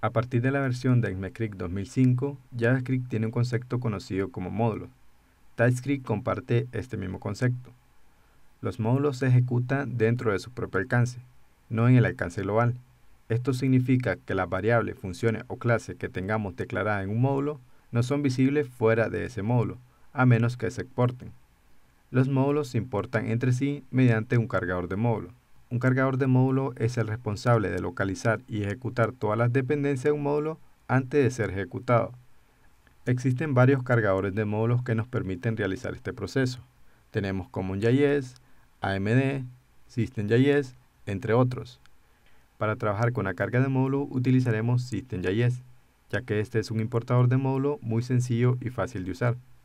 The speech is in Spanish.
A partir de la versión de ECMAScript 2005, JavaScript tiene un concepto conocido como módulo. TypeScript comparte este mismo concepto. Los módulos se ejecutan dentro de su propio alcance, no en el alcance global. Esto significa que las variables, funciones o clases que tengamos declaradas en un módulo no son visibles fuera de ese módulo, a menos que se exporten. Los módulos se importan entre sí mediante un cargador de módulo. Un cargador de módulo es el responsable de localizar y ejecutar todas las dependencias de un módulo antes de ser ejecutado. Existen varios cargadores de módulos que nos permiten realizar este proceso. Tenemos CommonJS, AMD, SystemJS, entre otros. Para trabajar con la carga de módulo utilizaremos SystemJS, ya que este es un importador de módulo muy sencillo y fácil de usar.